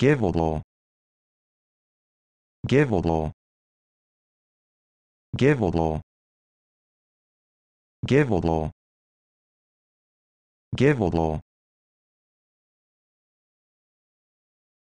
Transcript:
a Gewolo. Give a Gewolo.